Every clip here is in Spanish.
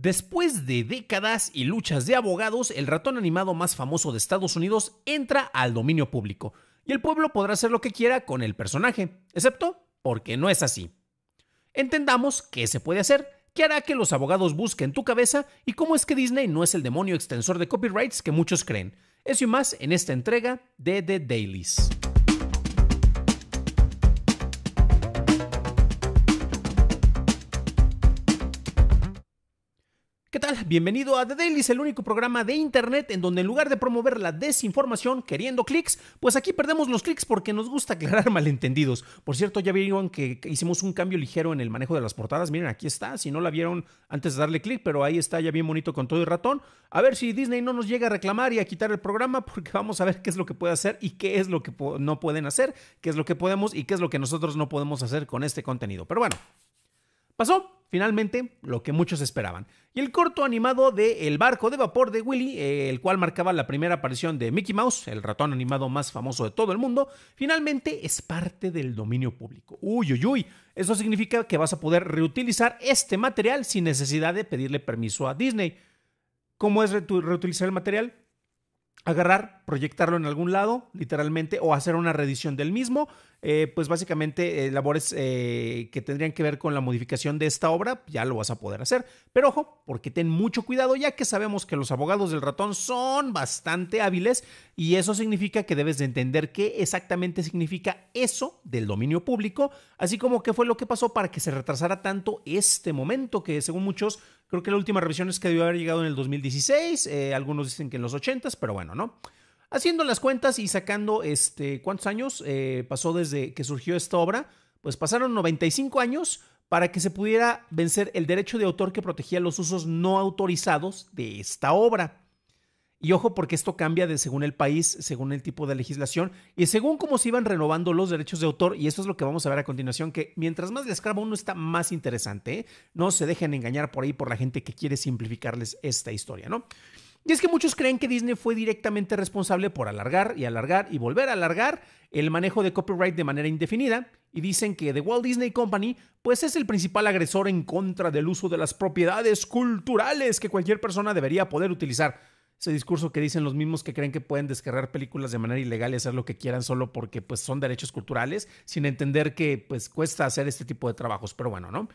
Después de décadas y luchas de abogados, el ratón animado más famoso de Estados Unidos entra al dominio público, y el pueblo podrá hacer lo que quiera con el personaje, excepto porque no es así. Entendamos qué se puede hacer, qué hará que los abogados busquen tu cabeza y cómo es que Disney no es el demonio extensor de copyrights que muchos creen. Eso y más en esta entrega de The Dailies. ¿Qué tal? Bienvenido a The Daily, el único programa de internet en donde en lugar de promover la desinformación queriendo clics, pues aquí perdemos los clics porque nos gusta aclarar malentendidos. Por cierto, ya vieron que hicimos un cambio ligero en el manejo de las portadas. Miren, aquí está, si no la vieron antes de darle clic, pero ahí está ya bien bonito con todo el ratón. A ver si Disney no nos llega a reclamar y a quitar el programa porque vamos a ver qué es lo que puede hacer y qué es lo que no pueden hacer, qué es lo que podemos y qué es lo que nosotros no podemos hacer con este contenido. Pero bueno, Pasó, finalmente, lo que muchos esperaban. Y el corto animado de El barco de vapor de Willy, eh, el cual marcaba la primera aparición de Mickey Mouse, el ratón animado más famoso de todo el mundo, finalmente es parte del dominio público. Uy, uy, uy. Eso significa que vas a poder reutilizar este material sin necesidad de pedirle permiso a Disney. ¿Cómo es reutilizar el material? agarrar, proyectarlo en algún lado, literalmente, o hacer una reedición del mismo. Eh, pues básicamente eh, labores eh, que tendrían que ver con la modificación de esta obra, ya lo vas a poder hacer. Pero ojo, porque ten mucho cuidado, ya que sabemos que los abogados del ratón son bastante hábiles y eso significa que debes de entender qué exactamente significa eso del dominio público, así como qué fue lo que pasó para que se retrasara tanto este momento que según muchos Creo que la última revisión es que debió haber llegado en el 2016, eh, algunos dicen que en los 80s, pero bueno, ¿no? Haciendo las cuentas y sacando este, cuántos años eh, pasó desde que surgió esta obra, pues pasaron 95 años para que se pudiera vencer el derecho de autor que protegía los usos no autorizados de esta obra. Y ojo porque esto cambia de según el país, según el tipo de legislación y según cómo se iban renovando los derechos de autor. Y eso es lo que vamos a ver a continuación, que mientras más les carga uno está más interesante. ¿eh? No se dejen engañar por ahí por la gente que quiere simplificarles esta historia, ¿no? Y es que muchos creen que Disney fue directamente responsable por alargar y alargar y volver a alargar el manejo de copyright de manera indefinida y dicen que The Walt Disney Company pues es el principal agresor en contra del uso de las propiedades culturales que cualquier persona debería poder utilizar ese discurso que dicen los mismos que creen que pueden descargar películas de manera ilegal y hacer lo que quieran solo porque pues son derechos culturales, sin entender que pues cuesta hacer este tipo de trabajos, pero bueno, ¿no?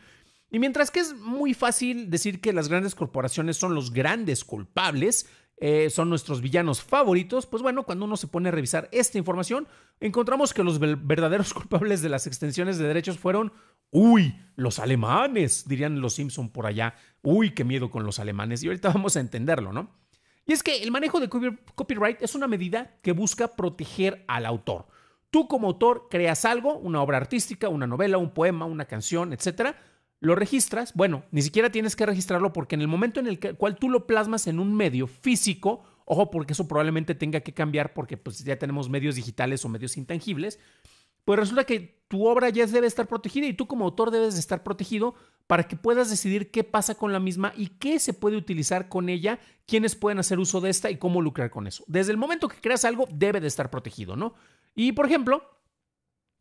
Y mientras que es muy fácil decir que las grandes corporaciones son los grandes culpables, eh, son nuestros villanos favoritos, pues bueno, cuando uno se pone a revisar esta información, encontramos que los verdaderos culpables de las extensiones de derechos fueron, uy, los alemanes, dirían los Simpson por allá, uy, qué miedo con los alemanes, y ahorita vamos a entenderlo, ¿no? Y es que el manejo de copyright es una medida que busca proteger al autor. Tú como autor creas algo, una obra artística, una novela, un poema, una canción, etcétera, lo registras, bueno, ni siquiera tienes que registrarlo porque en el momento en el cual tú lo plasmas en un medio físico, ojo porque eso probablemente tenga que cambiar porque pues ya tenemos medios digitales o medios intangibles, pues resulta que tu obra ya debe estar protegida y tú como autor debes de estar protegido para que puedas decidir qué pasa con la misma y qué se puede utilizar con ella, quiénes pueden hacer uso de esta y cómo lucrar con eso. Desde el momento que creas algo, debe de estar protegido, ¿no? Y por ejemplo,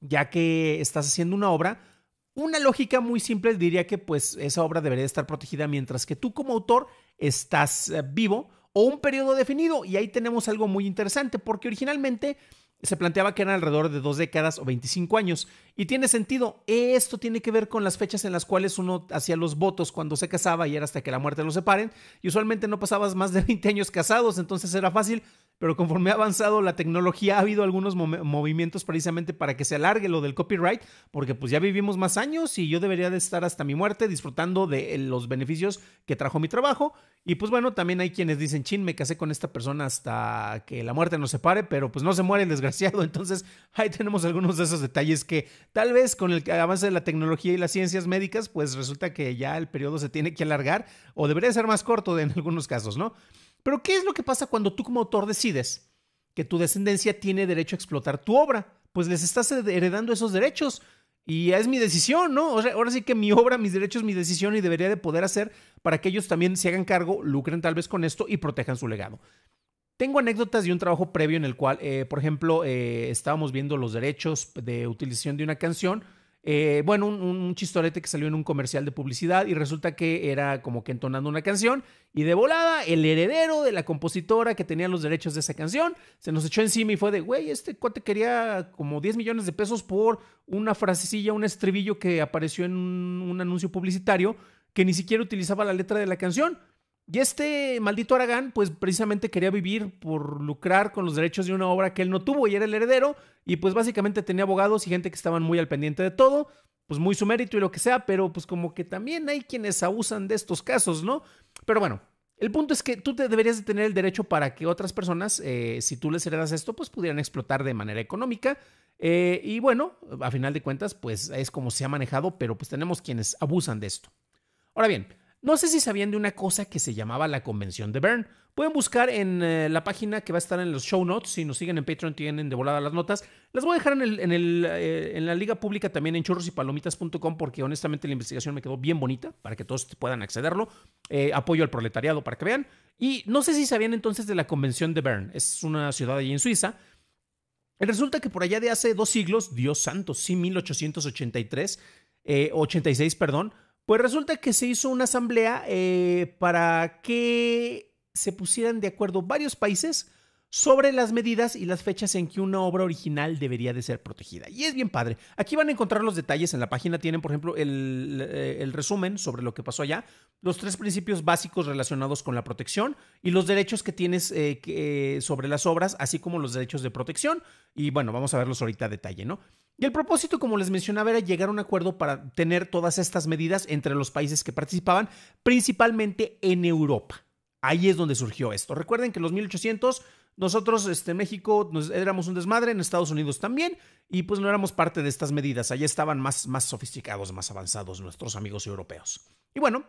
ya que estás haciendo una obra, una lógica muy simple diría que pues esa obra debería estar protegida mientras que tú como autor estás eh, vivo o un periodo definido. Y ahí tenemos algo muy interesante, porque originalmente se planteaba que eran alrededor de dos décadas o 25 años. Y tiene sentido, esto tiene que ver con las fechas en las cuales uno hacía los votos cuando se casaba y era hasta que la muerte los separen. Y usualmente no pasabas más de 20 años casados, entonces era fácil pero conforme ha avanzado la tecnología ha habido algunos movimientos precisamente para que se alargue lo del copyright, porque pues ya vivimos más años y yo debería de estar hasta mi muerte disfrutando de eh, los beneficios que trajo mi trabajo. Y pues bueno, también hay quienes dicen, chin, me casé con esta persona hasta que la muerte nos separe, pero pues no se muere el desgraciado. Entonces ahí tenemos algunos de esos detalles que tal vez con el avance de la tecnología y las ciencias médicas, pues resulta que ya el periodo se tiene que alargar o debería ser más corto en algunos casos, ¿no? Pero ¿qué es lo que pasa cuando tú como autor decides que tu descendencia tiene derecho a explotar tu obra? Pues les estás heredando esos derechos y es mi decisión, ¿no? ahora sí que mi obra, mis derechos, mi decisión y debería de poder hacer para que ellos también se hagan cargo, lucren tal vez con esto y protejan su legado. Tengo anécdotas de un trabajo previo en el cual, eh, por ejemplo, eh, estábamos viendo los derechos de utilización de una canción eh, bueno, un, chistorete que salió en un comercial de publicidad y resulta que era como que entonando una canción y de volada el heredero de la compositora que tenía los derechos de esa canción se nos echó encima y fue de, güey, este cuate quería como 10 millones de pesos por una frasecilla, un estribillo que apareció en un anuncio publicitario que ni siquiera utilizaba la letra de la canción. Y este maldito Aragán, pues precisamente quería vivir por lucrar con los derechos de una obra que él no tuvo y era el heredero, y pues básicamente tenía abogados y gente que estaban muy al pendiente de todo, pues muy su mérito y lo que sea, pero pues como que también hay quienes abusan de estos casos, ¿no? Pero bueno, el punto es que tú te deberías de tener el derecho para que otras personas, eh, si tú les heredas esto, pues pudieran explotar de manera económica. Eh, y bueno, a final de cuentas, pues es como se ha manejado, pero pues tenemos quienes abusan de esto. Ahora bien, no sé si sabían de una cosa que se llamaba la Convención de Bern. Pueden buscar en eh, la página que va a estar en los show notes. Si nos siguen en Patreon, tienen de volada las notas. Las voy a dejar en, el, en, eh, la liga pública también en churrosypalomitas.com porque honestamente la investigación me quedó bien bonita para que todos puedan accederlo. Eh, apoyo al proletariado para que vean. Y no sé si sabían entonces de la Convención de Bern. Es una ciudad allí en Suiza. Resulta que por allá de hace dos siglos, Dios santo, sí, 1883, 86, perdón, pues resulta que se hizo una asamblea eh, para que se pusieran de acuerdo varios países sobre las medidas y las fechas en que una obra original debería de ser protegida. Y es bien padre. Aquí van a encontrar los detalles. En la página tienen, por ejemplo, el, eh, resumen sobre lo que pasó allá, los tres principios básicos relacionados con la protección y los derechos que tienes eh, sobre las obras, así como los derechos de protección. Y bueno, vamos a verlos ahorita a detalle, ¿no? Y el propósito, como les mencionaba, era llegar a un acuerdo para tener todas estas medidas entre los países que participaban, principalmente en Europa. Ahí es donde surgió esto. Recuerden que en los 1800 nosotros, este, en México, éramos un desmadre, en Estados Unidos también, y pues no éramos parte de estas medidas. Allí estaban más, más sofisticados, más avanzados nuestros amigos europeos. Y bueno,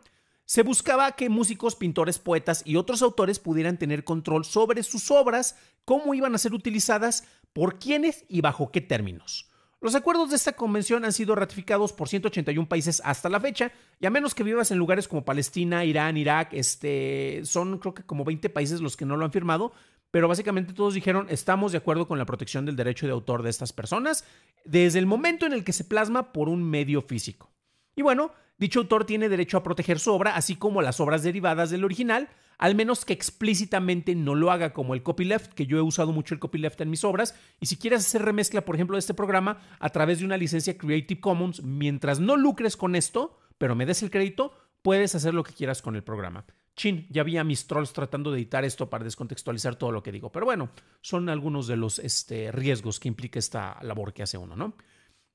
se buscaba que músicos, pintores, poetas y otros autores pudieran tener control sobre sus obras, cómo iban a ser utilizadas, por quiénes y bajo qué términos. Los acuerdos de esta convención han sido ratificados por 181 países hasta la fecha, y a menos que vivas en lugares como Palestina, Irán, Irak, este, son creo que como 20 países los que no lo han firmado, pero básicamente todos dijeron estamos de acuerdo con la protección del derecho de autor de estas personas desde el momento en el que se plasma por un medio físico. Y bueno, dicho autor tiene derecho a proteger su obra, así como las obras derivadas del original, al menos que explícitamente no lo haga como el copyleft, que yo he usado mucho el copyleft en mis obras, y si quieres hacer remezcla, por ejemplo, de este programa a través de una licencia Creative Commons, mientras no lucres con esto, pero me des el crédito, puedes hacer lo que quieras con el programa. Chin, ya vi a mis trolls tratando de editar esto para descontextualizar todo lo que digo, pero bueno, son algunos de los este, riesgos que implica esta labor que hace uno, ¿no?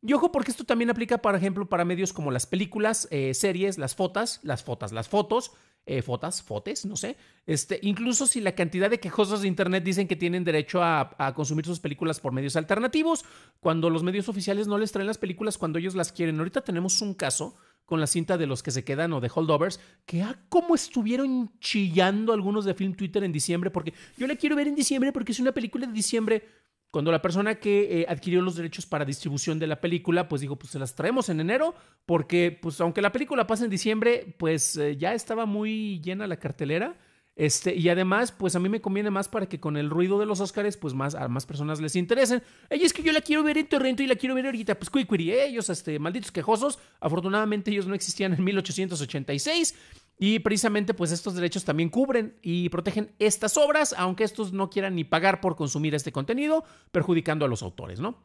Y ojo porque esto también aplica, por ejemplo, para medios como las películas, eh, series, las fotos, las fotos, las eh, fotos, fotos, fotos, fotes, no sé. Este, incluso si la cantidad de quejosos de Internet dicen que tienen derecho a, consumir sus películas por medios alternativos, cuando los medios oficiales no les traen las películas cuando ellos las quieren. Ahorita tenemos un caso con la cinta de los que se quedan o de holdovers, que ah, cómo estuvieron chillando algunos de Film Twitter en diciembre, porque yo la quiero ver en diciembre porque es una película de diciembre. Cuando la persona que eh, adquirió los derechos para distribución de la película, pues dijo, pues se las traemos en enero, porque pues aunque la película pase en diciembre, pues eh, ya estaba muy llena la cartelera. Este, y además, pues a mí me conviene más para que con el ruido de los Oscars, pues más, a más personas les interesen. Ella es que yo la quiero ver en Torrento y la quiero ver ahorita. Pues cuí, ellos, este, malditos quejosos, afortunadamente ellos no existían en 1886. Y precisamente pues estos derechos también cubren y protegen estas obras, aunque estos no quieran ni pagar por consumir este contenido, perjudicando a los autores, ¿no?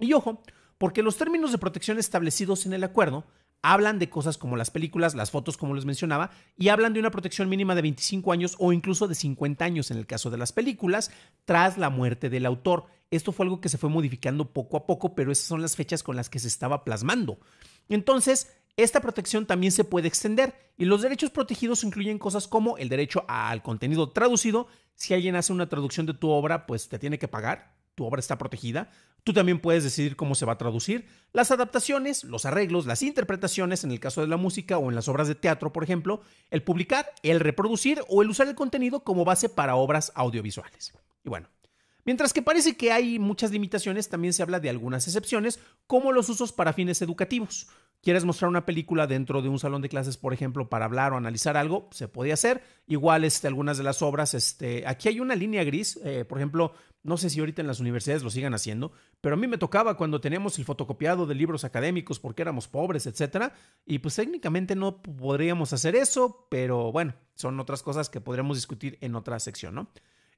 Y ojo, porque los términos de protección establecidos en el acuerdo hablan de cosas como las películas, las fotos como les mencionaba, y hablan de una protección mínima de 25 años o incluso de 50 años en el caso de las películas tras la muerte del autor. Esto fue algo que se fue modificando poco a poco, pero esas son las fechas con las que se estaba plasmando. Entonces, esta protección también se puede extender y los derechos protegidos incluyen cosas como el derecho al contenido traducido. Si alguien hace una traducción de tu obra, pues te tiene que pagar, tu obra está protegida. Tú también puedes decidir cómo se va a traducir. Las adaptaciones, los arreglos, las interpretaciones, en el caso de la música o en las obras de teatro, por ejemplo, el publicar, el reproducir o el usar el contenido como base para obras audiovisuales. Y bueno, Mientras que parece que hay muchas limitaciones, también se habla de algunas excepciones, como los usos para fines educativos quieres mostrar una película dentro de un salón de clases, por ejemplo, para hablar o analizar algo, se podía hacer. Igual este, algunas de las obras, este, aquí hay una línea gris, eh, por ejemplo, no sé si ahorita en las universidades lo sigan haciendo, pero a mí me tocaba cuando teníamos el fotocopiado de libros académicos porque éramos pobres, etcétera, y pues técnicamente no podríamos hacer eso, pero bueno, son otras cosas que podríamos discutir en otra sección, ¿no?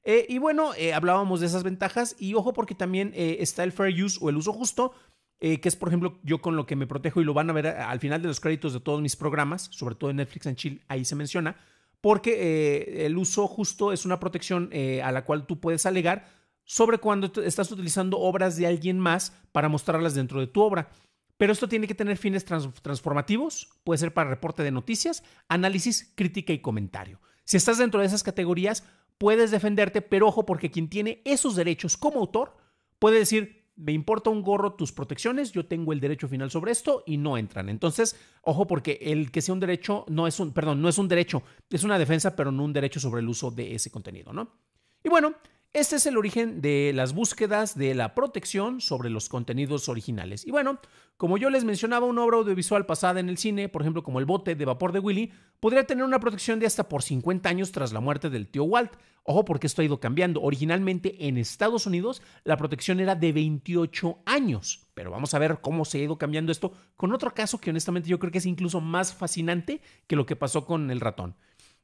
Eh, y bueno, eh, hablábamos de esas ventajas y ojo porque también está el fair use o el uso justo, eh, que es por ejemplo yo con lo que me protejo y lo van a ver al final de los créditos de todos mis programas, sobre todo en Netflix en Chile ahí se menciona, porque eh, el uso justo es una protección eh, a la cual tú puedes alegar sobre cuando estás utilizando obras de alguien más para mostrarlas dentro de tu obra. Pero esto tiene que tener fines transformativos, puede ser para reporte de noticias, análisis, crítica y comentario. Si estás dentro de esas categorías, puedes defenderte, pero ojo porque quien tiene esos derechos como autor puede decir, me importa un gorro tus protecciones, yo tengo el derecho final sobre esto y no entran. Entonces, ojo porque el que sea un derecho no es un, perdón, no es un derecho, es una defensa, pero no un derecho sobre el uso de ese contenido, ¿no? Y bueno, este es el origen de las búsquedas de la protección sobre los contenidos originales. Y bueno, como yo les mencionaba, una obra audiovisual pasada en el cine, por ejemplo como El bote de vapor de Willy, podría tener una protección de hasta por 50 años tras la muerte del tío Walt. Ojo porque esto ha ido cambiando. Originalmente en Estados Unidos la protección era de 28 años, pero vamos a ver cómo se ha ido cambiando esto con otro caso que honestamente yo creo que es incluso más fascinante que lo que pasó con el ratón.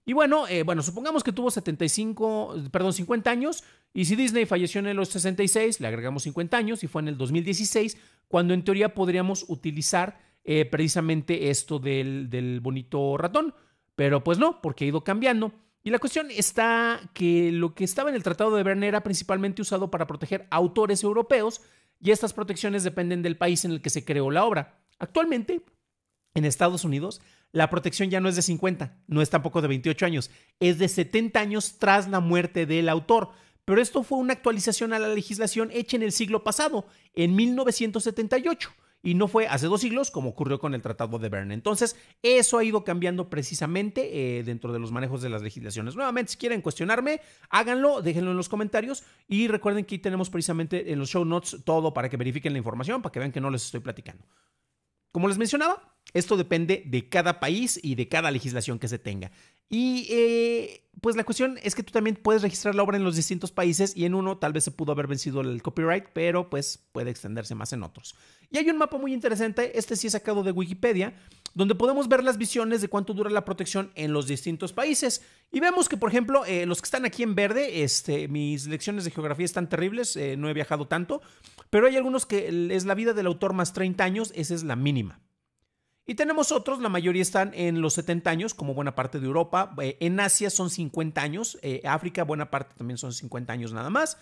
Y bueno, eh, bueno, supongamos que tuvo 75, perdón, 50 años, y si Disney falleció en los 66, le agregamos 50 años, y fue en el 2016, cuando en teoría podríamos utilizar eh, precisamente esto del, del bonito ratón. Pero pues no, porque ha ido cambiando. Y la cuestión está que lo que estaba en el Tratado de Verne era principalmente usado para proteger autores europeos y estas protecciones dependen del país en el que se creó la obra. Actualmente, en Estados Unidos, la protección ya no es de 50, no es tampoco de 28 años, es de 70 años tras la muerte del autor. Pero esto fue una actualización a la legislación hecha en el siglo pasado, en 1978 y no fue hace dos siglos como ocurrió con el Tratado de Berne. Entonces, eso ha ido cambiando precisamente eh, dentro de los manejos de las legislaciones. Nuevamente, si quieren cuestionarme, háganlo, déjenlo en los comentarios y recuerden que tenemos precisamente en los show notes todo para que verifiquen la información, para que vean que no les estoy platicando. Como les mencionaba, esto depende de cada país y de cada legislación que se tenga. Y eh, pues la cuestión es que tú también puedes registrar la obra en los distintos países y en uno tal vez se pudo haber vencido el copyright, pero pues puede extenderse más en otros. Y hay un mapa muy interesante, este sí es sacado de Wikipedia, donde podemos ver las visiones de cuánto dura la protección en los distintos países. Y vemos que, por ejemplo, eh, los que están aquí en verde, este, mis lecciones de geografía están terribles, eh, no he viajado tanto, pero hay algunos que es la vida del autor más 30 años, esa es la mínima. Y tenemos otros, la mayoría están en los 70 años, como buena parte de Europa. Eh, en Asia son 50 años. Eh, África, buena parte también son 50 años nada más.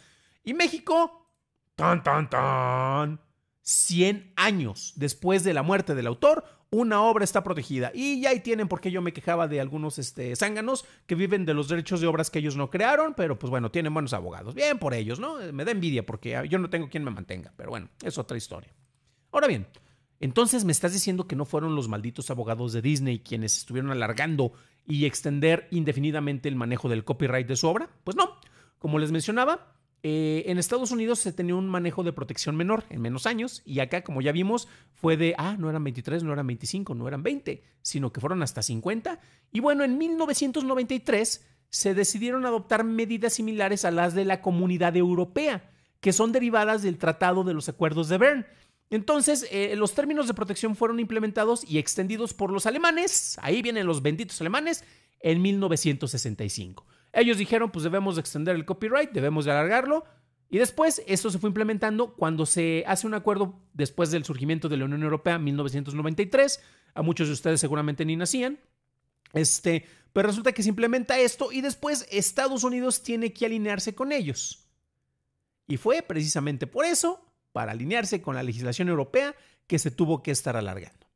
Y México, tan, tan, tan. 100 años después de la muerte del autor, una obra está protegida. Y ya ahí tienen porque yo me quejaba de algunos este, zánganos que viven de los derechos de obras que ellos no crearon, pero pues bueno, tienen buenos abogados. Bien por ellos, ¿no? Eh, me da envidia porque ah, yo no tengo quien me mantenga, pero bueno, es otra historia. Ahora bien, entonces me estás diciendo que no fueron los malditos abogados de Disney quienes estuvieron alargando y extender indefinidamente el manejo del copyright de su obra. Pues no, como les mencionaba, eh, en Estados Unidos se tenía un manejo de protección menor en menos años y acá, como ya vimos, fue de, ah, no eran 23, no eran 25, no eran 20, sino que fueron hasta 50. Y bueno, en 1993 se decidieron adoptar medidas similares a las de la comunidad europea, que son derivadas del Tratado de los Acuerdos de Bern entonces, eh, los términos de protección fueron implementados y extendidos por los alemanes, ahí vienen los benditos alemanes, en 1965. Ellos dijeron, pues debemos extender el copyright, debemos alargarlo, y después esto se fue implementando cuando se hace un acuerdo después del surgimiento de la Unión Europea en 1993, a muchos de ustedes seguramente ni nacían, este, pero resulta que se implementa esto y después Estados Unidos tiene que alinearse con ellos. Y fue precisamente por eso para alinearse con la legislación europea que se tuvo que estar alargando.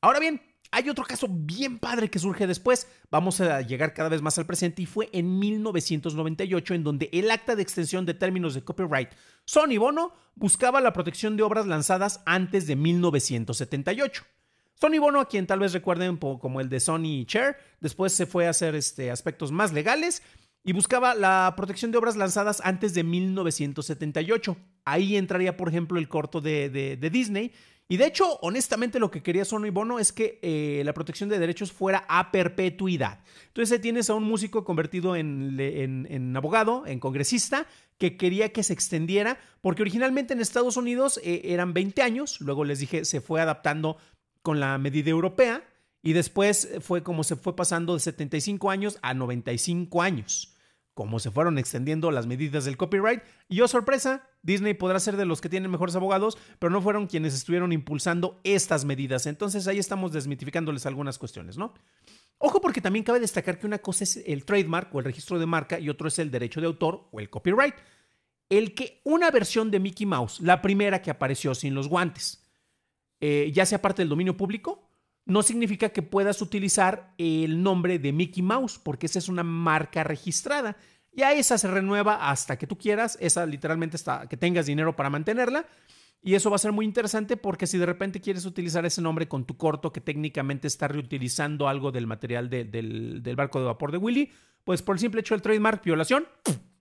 Ahora bien, hay otro caso bien padre que surge después, vamos a llegar cada vez más al presente, y fue en 1998 en donde el acta de extensión de términos de copyright Sony Bono buscaba la protección de obras lanzadas antes de 1978. Sony Bono, a quien tal vez recuerden como el de Sony Cher, después se fue a hacer este, aspectos más legales y buscaba la protección de obras lanzadas antes de 1978. Ahí entraría, por ejemplo, el corto de, Disney. Y de hecho, honestamente, lo que quería y Bono es que eh, la protección de derechos fuera a perpetuidad. Entonces tienes a un músico convertido en, en, abogado, en congresista, que quería que se extendiera, porque originalmente en Estados Unidos eh, eran 20 años, luego les dije, se fue adaptando con la medida europea. Y después eh, fue como se fue pasando de 75 años a 95 años, como se fueron extendiendo las medidas del copyright. Y yo, oh, sorpresa, Disney podrá ser de los que tienen mejores abogados, pero no fueron quienes estuvieron impulsando estas medidas. Entonces ahí estamos desmitificándoles algunas cuestiones, ¿no? Ojo porque también cabe destacar que una cosa es el trademark o el registro de marca y otro es el derecho de autor o el copyright. El que una versión de Mickey Mouse, la primera que apareció sin los guantes, eh, ya sea parte del dominio público, no significa que puedas utilizar el nombre de Mickey Mouse, porque esa es una marca registrada. Ya esa se renueva hasta que tú quieras, esa literalmente está, que tengas dinero para mantenerla. Y eso va a ser muy interesante porque si de repente quieres utilizar ese nombre con tu corto que técnicamente está reutilizando algo del material del, barco de vapor de Willy, pues por el simple hecho del trademark, violación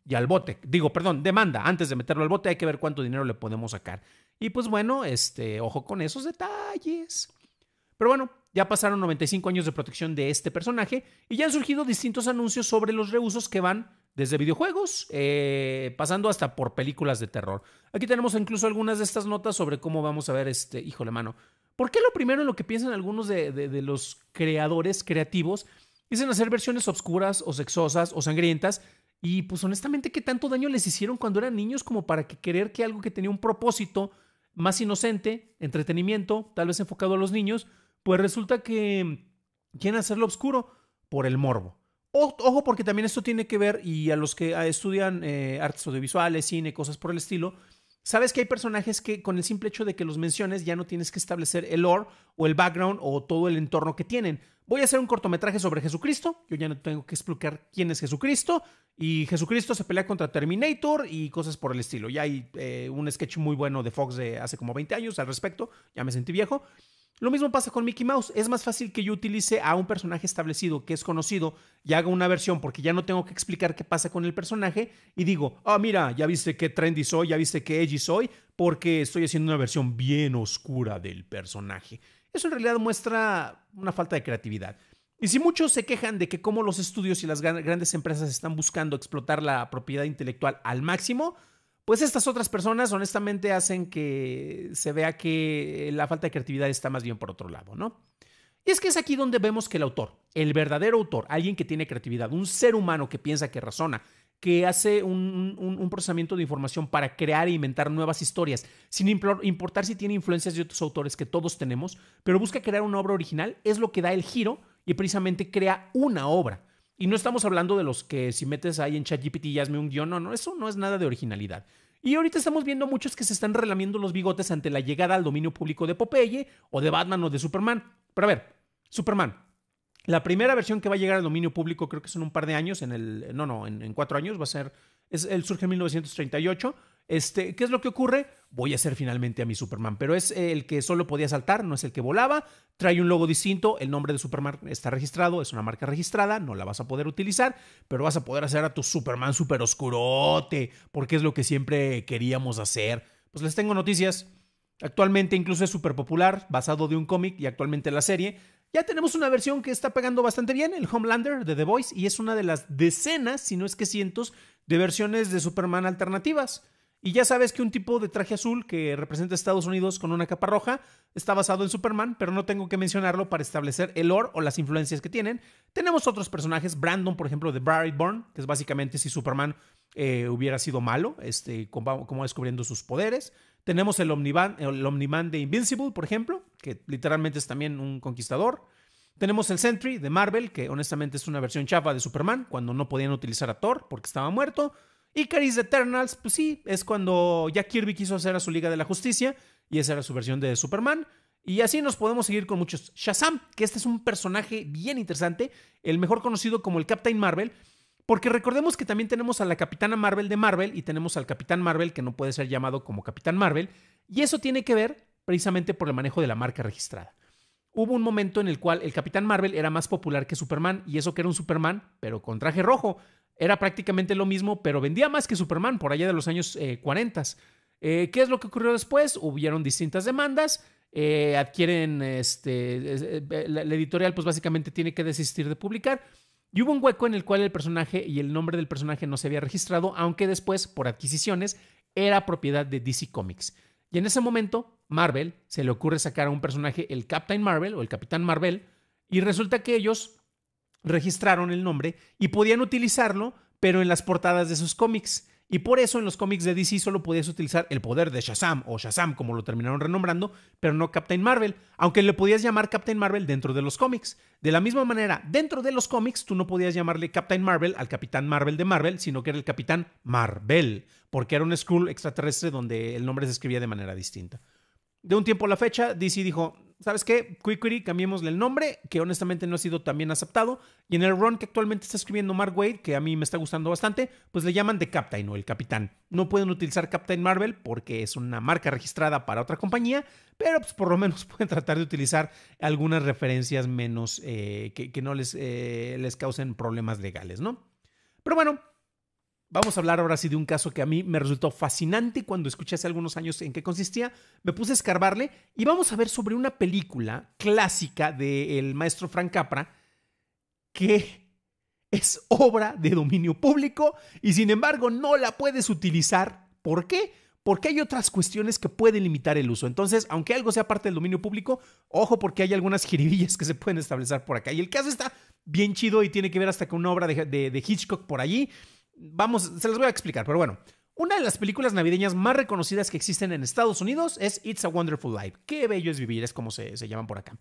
y al bote. Digo, perdón, demanda. Antes de meterlo al bote hay que ver cuánto dinero le podemos sacar. Y pues bueno, este, ojo con esos detalles. Pero bueno, ya pasaron 95 años de protección de este personaje y ya han surgido distintos anuncios sobre los reusos que van desde videojuegos, eh, pasando hasta por películas de terror. Aquí tenemos incluso algunas de estas notas sobre cómo vamos a ver este, de mano, ¿por qué lo primero en lo que piensan algunos de, los creadores creativos es en hacer versiones obscuras o sexosas o sangrientas? Y pues honestamente, ¿qué tanto daño les hicieron cuando eran niños como para que creer que algo que tenía un propósito más inocente, entretenimiento, tal vez enfocado a los niños, pues resulta que quieren hacerlo oscuro por el morbo. ojo, porque también esto tiene que ver, y a los que ah, estudian eh, artes audiovisuales, cine, cosas por el estilo, sabes que hay personajes que con el simple hecho de que los menciones ya no tienes que establecer el lore o el background o todo el entorno que tienen. Voy a hacer un cortometraje sobre Jesucristo, yo ya no tengo que explicar quién es Jesucristo, y Jesucristo se pelea contra Terminator y cosas por el estilo. Ya hay eh, un sketch muy bueno de Fox de hace como 20 años al respecto, ya me sentí viejo. Lo mismo pasa con Mickey Mouse. Es más fácil que yo utilice a un personaje establecido que es conocido y haga una versión porque ya no tengo que explicar qué pasa con el personaje y digo, ah, mira, ya viste qué trendy soy, ya viste qué edgy soy, porque estoy haciendo una versión bien oscura del personaje. Eso en realidad muestra una falta de creatividad. Y si muchos se quejan de que como los estudios y las grandes empresas están buscando explotar la propiedad intelectual al máximo, pues estas otras personas honestamente hacen que se vea que la falta de creatividad está más bien por otro lado, ¿no? Y es que es aquí donde vemos que el autor, el verdadero autor, alguien que tiene creatividad, un ser humano que piensa, que razona, que hace un, un, procesamiento de información para crear e inventar nuevas historias, sin importar si tiene influencias de otros autores que todos tenemos, pero busca crear una obra original, es lo que da el giro y precisamente crea una obra. Y no estamos hablando de los que si metes ahí en ChatGPT y hazme un guión, no, no, eso no es nada de originalidad. Y ahorita estamos viendo muchos que se están relamiendo los bigotes ante la llegada al dominio público de Popeye o de Batman o de Superman. Pero a ver, Superman. La primera versión que va a llegar al dominio público creo que son un par de años, en el, no, no, en, cuatro años va a ser, es, él surge en 1938. Este, ¿Qué es lo que ocurre? Voy a ser finalmente a mi Superman, pero es el que solo podía saltar, no es el que volaba. Trae un logo distinto, el nombre de Superman está registrado, es una marca registrada, no la vas a poder utilizar, pero vas a poder hacer a tu Superman super oscurote, porque es lo que siempre queríamos hacer. Pues les tengo noticias. Actualmente incluso es súper popular, basado de un cómic y actualmente la serie. Ya tenemos una versión que está pegando bastante bien, el Homelander de The Voice, y es una de las decenas, si no es que cientos, de versiones de Superman alternativas. Y ya sabes que un tipo de traje azul que representa a Estados Unidos con una capa roja está basado en Superman, pero no tengo que mencionarlo para establecer el lore o las influencias que tienen. Tenemos otros personajes, Brandon, por ejemplo, de Brightburn, que es básicamente si Superman eh, hubiera sido malo, este, como, descubriendo sus poderes. Tenemos el Omniman, el Omniman de Invincible, por ejemplo, que literalmente es también un conquistador. Tenemos el Sentry de Marvel, que honestamente es una versión chava de Superman, cuando no podían utilizar a Thor porque estaba muerto. Icaris Eternals, pues sí, es cuando Jack Kirby quiso hacer a su Liga de la Justicia y esa era su versión de Superman. Y así nos podemos seguir con muchos. Shazam, que este es un personaje bien interesante, el mejor conocido como el Captain Marvel, porque recordemos que también tenemos a la Capitana Marvel de Marvel y tenemos al Capitán Marvel que no puede ser llamado como Capitán Marvel, y eso tiene que ver precisamente por el manejo de la marca registrada. Hubo un momento en el cual el Capitán Marvel era más popular que Superman, y eso que era un Superman, pero con traje rojo. Era prácticamente lo mismo, pero vendía más que Superman por allá de los años 40. Eh, eh, ¿Qué es lo que ocurrió después? Hubieron distintas demandas. Eh, adquieren, este, la, la, editorial pues básicamente tiene que desistir de publicar. Y hubo un hueco en el cual el personaje y el nombre del personaje no se había registrado, aunque después, por adquisiciones, era propiedad de DC Comics. Y en ese momento, Marvel se le ocurre sacar a un personaje, el Captain Marvel o el Capitán Marvel, y resulta que ellos registraron el nombre y podían utilizarlo, pero en las portadas de sus cómics. Y por eso en los cómics de DC solo podías utilizar el poder de Shazam o Shazam, como lo terminaron renombrando, pero no Captain Marvel, aunque le podías llamar Captain Marvel dentro de los cómics. De la misma manera, dentro de los cómics tú no podías llamarle Captain Marvel al Capitán Marvel de Marvel, sino que era el Capitán Marvel, porque era un Skrull extraterrestre donde el nombre se escribía de manera distinta. De un tiempo a la fecha, DC dijo, ¿sabes qué? QuickQuery, cambiémosle el nombre, que honestamente no ha sido tan bien aceptado. Y en el run que actualmente está escribiendo Mark Wade, que a mí me está gustando bastante, pues le llaman The Captain o el Capitán. No pueden utilizar Captain Marvel porque es una marca registrada para otra compañía, pero pues por lo menos pueden tratar de utilizar algunas referencias menos eh, que, no les, eh, les causen problemas legales, ¿no? Pero bueno, Vamos a hablar ahora sí de un caso que a mí me resultó fascinante cuando escuché hace algunos años en qué consistía. Me puse a escarbarle y vamos a ver sobre una película clásica del maestro Frank Capra que es obra de dominio público y sin embargo no la puedes utilizar. ¿Por qué? Porque hay otras cuestiones que pueden limitar el uso. Entonces, aunque algo sea parte del dominio público, ojo porque hay algunas jiribillas que se pueden establecer por acá. Y el caso está bien chido y tiene que ver hasta con una obra de Hitchcock por allí. Vamos, se las voy a explicar, pero bueno. Una de las películas navideñas más reconocidas que existen en Estados Unidos es It's a Wonderful Life. Qué bello es vivir, es como se, llaman por acá.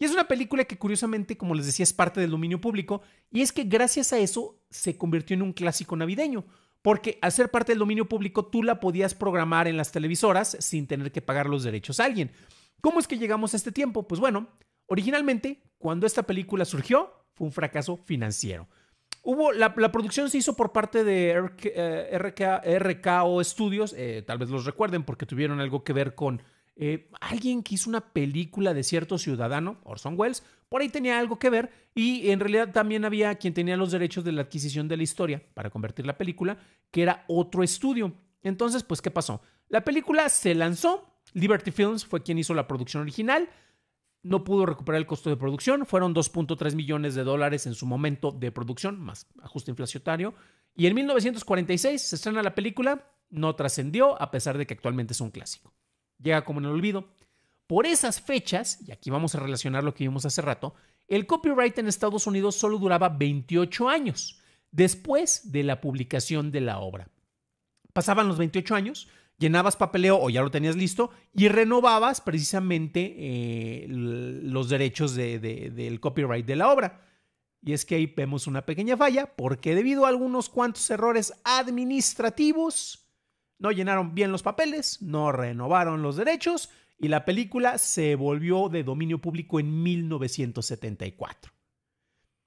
Y es una película que curiosamente, como les decía, es parte del dominio público y es que gracias a eso se convirtió en un clásico navideño. Porque al ser parte del dominio público, tú la podías programar en las televisoras sin tener que pagar los derechos a alguien. ¿Cómo es que llegamos a este tiempo? Pues bueno, originalmente, cuando esta película surgió, fue un fracaso financiero. Hubo, la, producción se hizo por parte de RKO eh, Studios, eh, tal vez los recuerden porque tuvieron algo que ver con eh, alguien que hizo una película de cierto ciudadano, Orson Welles, por ahí tenía algo que ver y en realidad también había quien tenía los derechos de la adquisición de la historia para convertir la película, que era otro estudio. Entonces, pues, ¿qué pasó? La película se lanzó, Liberty Films fue quien hizo la producción original, no pudo recuperar el costo de producción, fueron 2.3 millones de dólares en su momento de producción, más ajuste inflacionario. Y en 1946 se estrena la película, no trascendió, a pesar de que actualmente es un clásico. Llega como en el olvido. Por esas fechas, y aquí vamos a relacionar lo que vimos hace rato, el copyright en Estados Unidos solo duraba 28 años después de la publicación de la obra. Pasaban los 28 años, llenabas papeleo o ya lo tenías listo y renovabas precisamente eh, los derechos del copyright de la obra. Y es que ahí vemos una pequeña falla porque debido a algunos cuantos errores administrativos, no llenaron bien los papeles, no renovaron los derechos y la película se volvió de dominio público en 1974.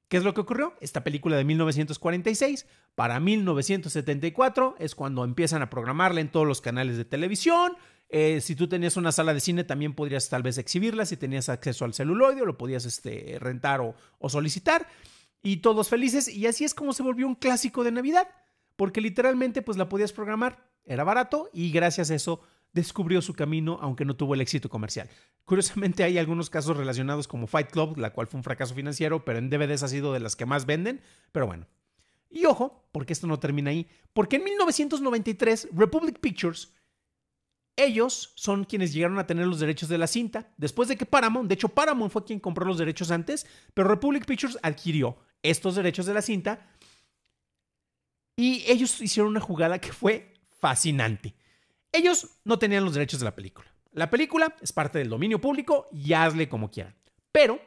¿Qué es lo que ocurrió? Esta película de 1946, para 1974 es cuando empiezan a programarla en todos los canales de televisión. Eh, si tú tenías una sala de cine, también podrías tal vez exhibirla. Si tenías acceso al celuloide, lo podías este, rentar o, o solicitar. Y todos felices. Y así es como se volvió un clásico de Navidad. Porque literalmente, pues la podías programar. Era barato y gracias a eso descubrió su camino aunque no tuvo el éxito comercial. Curiosamente hay algunos casos relacionados como Fight Club, la cual fue un fracaso financiero, pero en DVDs ha sido de las que más venden, pero bueno. Y ojo, porque esto no termina ahí, porque en 1993 Republic Pictures, ellos son quienes llegaron a tener los derechos de la cinta, después de que Paramount, de hecho Paramount fue quien compró los derechos antes, pero Republic Pictures adquirió estos derechos de la cinta y ellos hicieron una jugada que fue fascinante. Ellos no tenían los derechos de la película. La película es parte del dominio público y hazle como quieran. Pero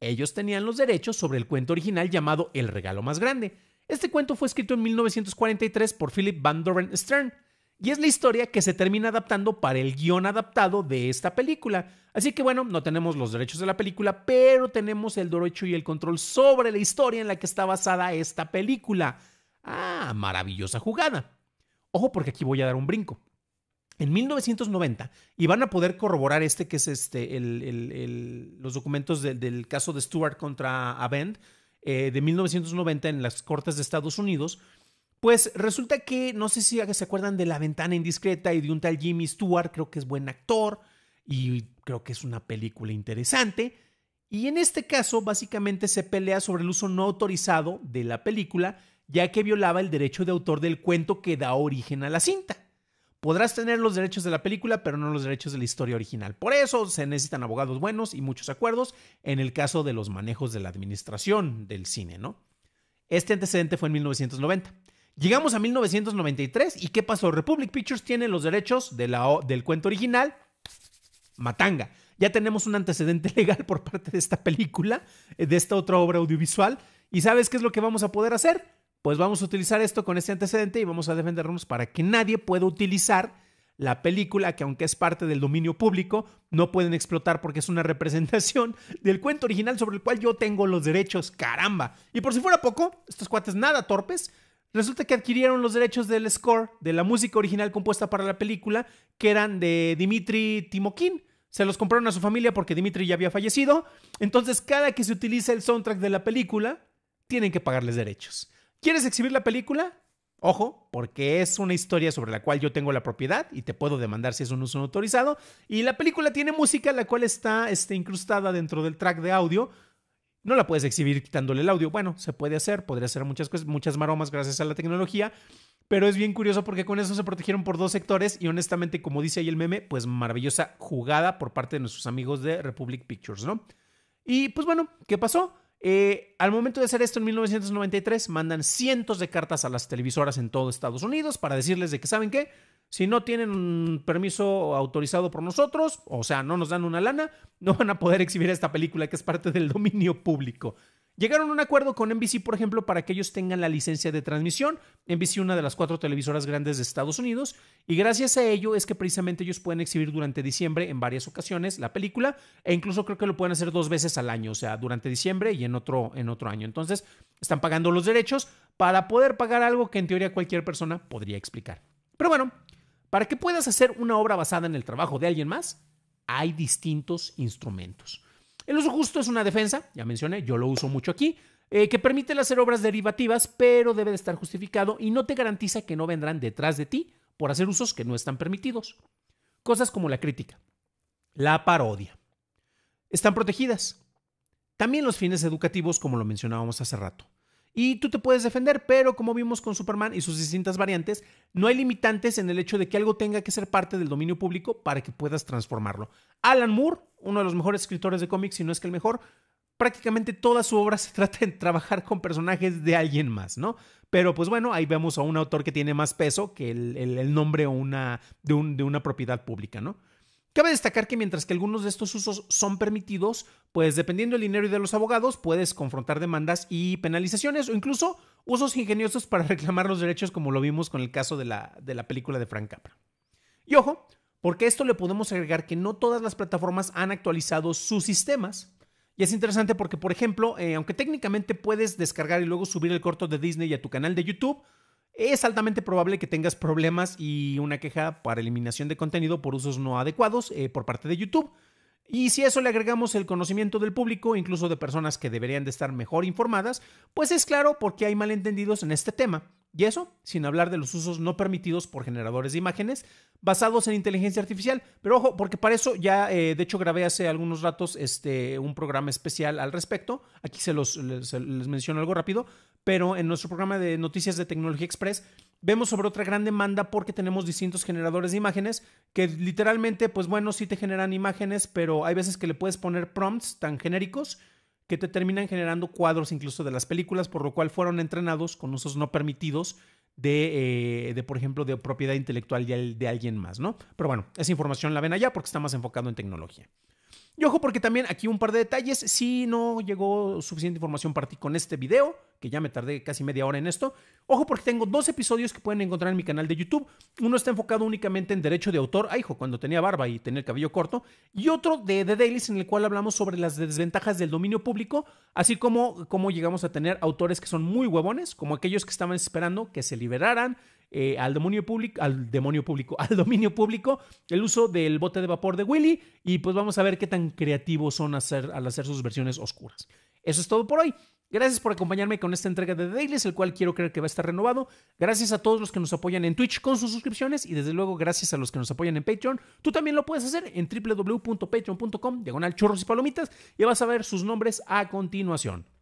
ellos tenían los derechos sobre el cuento original llamado El regalo más grande. Este cuento fue escrito en 1943 por Philip Van Doren Stern y es la historia que se termina adaptando para el guión adaptado de esta película. Así que bueno, no tenemos los derechos de la película, pero tenemos el derecho y el control sobre la historia en la que está basada esta película. Ah, maravillosa jugada. Ojo porque aquí voy a dar un brinco en 1990, y van a poder corroborar este que es este, los documentos del caso de Stewart contra Avent eh, de 1990 en las Cortes de Estados Unidos, pues resulta que, no sé si se acuerdan de La Ventana Indiscreta y de un tal Jimmy Stewart, creo que es buen actor y creo que es una película interesante. Y en este caso, básicamente se pelea sobre el uso no autorizado de la película, ya que violaba el derecho de autor del cuento que da origen a la cinta. Podrás tener los derechos de la película, pero no los derechos de la historia original. Por eso se necesitan abogados buenos y muchos acuerdos en el caso de los manejos de la administración del cine, ¿no? Este antecedente fue en 1990. Llegamos a 1993 y ¿qué pasó? Republic Pictures tiene los derechos de la del cuento original, Matanga. Ya tenemos un antecedente legal por parte de esta película, eh, de esta otra obra audiovisual. ¿Y sabes qué es lo que vamos a poder hacer? pues vamos a utilizar esto con este antecedente y vamos a defendernos para que nadie pueda utilizar la película que aunque es parte del dominio público, no pueden explotar porque es una representación del cuento original sobre el cual yo tengo los derechos, caramba. Y por si fuera poco, estos cuates nada torpes, resulta que adquirieron los derechos del score, de la música original compuesta para la película, que eran de Dimitri Timokin. Se los compraron a su familia porque Dimitri ya había fallecido. Entonces, cada que se utiliza el soundtrack de la película, tienen que pagarles derechos. ¿Quieres exhibir la película? Ojo, porque es una historia sobre la cual yo tengo la propiedad y te puedo demandar si es un uso no autorizado. Y la película tiene música la cual está este, incrustada dentro del track de audio. No la puedes exhibir quitándole el audio. Bueno, se puede hacer, podría hacer muchas cosas, muchas maromas gracias a la tecnología. Pero es bien curioso porque con eso se protegieron por dos sectores y honestamente, como dice ahí el meme, pues maravillosa jugada por parte de nuestros amigos de Republic Pictures, ¿no? Y pues bueno, ¿qué pasó? Eh, al momento de hacer esto en 1993, mandan cientos de cartas a las televisoras en todo Estados Unidos para decirles de que, ¿saben qué? Si no tienen un permiso autorizado por nosotros, o sea, no nos dan una lana, no van a poder exhibir esta película que es parte del dominio público. Llegaron a un acuerdo con NBC, por ejemplo, para que ellos tengan la licencia de transmisión. NBC, una de las cuatro televisoras grandes de Estados Unidos, y gracias a ello es que precisamente ellos pueden exhibir durante diciembre en varias ocasiones la película, e incluso creo que lo pueden hacer dos veces al año, o sea, durante diciembre y en otro, en otro año. Entonces, están pagando los derechos para poder pagar algo que en teoría cualquier persona podría explicar. Pero bueno, para que puedas hacer una obra basada en el trabajo de alguien más, hay distintos instrumentos. El uso justo es una defensa, ya mencioné, yo lo uso mucho aquí, eh, que permite hacer obras derivativas, pero debe de estar justificado y no te garantiza que no vendrán detrás de ti por hacer usos que no están permitidos. Cosas como la crítica, la parodia, están protegidas. También los fines educativos, como lo mencionábamos hace rato y tú te puedes defender, pero como vimos con Superman y sus distintas variantes, no hay limitantes en el hecho de que algo tenga que ser parte del dominio público para que puedas transformarlo. Alan Moore, uno de los mejores escritores de cómics, si no es que el mejor, prácticamente toda su obra se trata de trabajar con personajes de alguien más, ¿no? Pero pues bueno, ahí vemos a un autor que tiene más peso que el, nombre o una, de, de una propiedad pública, ¿no? Cabe destacar que mientras que algunos de estos usos son permitidos, pues dependiendo del dinero y de los abogados, puedes confrontar demandas y penalizaciones o incluso usos ingeniosos para reclamar los derechos como lo vimos con el caso de la, de la película de Frank Capra. Y ojo, porque esto le podemos agregar que no todas las plataformas han actualizado sus sistemas. Y es interesante porque, por ejemplo, eh, aunque técnicamente puedes descargar y luego subir el corto de Disney a tu canal de YouTube, es altamente probable que tengas problemas y una queja para eliminación de contenido por usos no adecuados eh, por parte de YouTube. Y si a eso le agregamos el conocimiento del público, incluso de personas que deberían de estar mejor informadas, pues es claro porque hay malentendidos en este tema. Y eso, sin hablar de los usos no permitidos por generadores de imágenes basados en inteligencia artificial. Pero ojo, porque para eso ya, eh, de hecho, grabé hace algunos ratos este, un programa especial al respecto. Aquí se los les menciono algo rápido pero en nuestro programa de noticias de Tecnología Express vemos sobre otra gran demanda porque tenemos distintos generadores de imágenes que literalmente, pues bueno, sí te generan imágenes, pero hay veces que le puedes poner prompts tan genéricos que te terminan generando cuadros incluso de las películas, por lo cual fueron entrenados con usos no permitidos de, eh, por ejemplo, de propiedad intelectual de, de alguien más, ¿no? Pero bueno, esa información la ven allá porque está más enfocado en tecnología. Y ojo porque también aquí un par de detalles, si no llegó suficiente información para ti con este video, que ya me tardé casi media hora en esto, ojo porque tengo dos episodios que pueden encontrar en mi canal de YouTube. Uno está enfocado únicamente en derecho de autor, ay hijo, cuando tenía barba y tenía el cabello corto, y otro de The Dailies en el cual hablamos sobre las desventajas del dominio público, así como cómo llegamos a tener autores que son muy huevones, como aquellos que estaban esperando que se liberaran, eh, al, demonio público, al demonio público, al dominio público, el uso del bote de vapor de Willy y pues vamos a ver qué tan creativos son al hacer sus versiones oscuras. Eso es todo por hoy. Gracias por acompañarme con esta entrega de The Dailies, el cual quiero creer que va a estar renovado. Gracias a todos los que nos apoyan en Twitch con sus suscripciones y desde luego gracias a los que nos apoyan en Patreon. Tú también lo puedes hacer en www.patreon.com, diagonal churros y palomitas, y vas a ver sus nombres a continuación.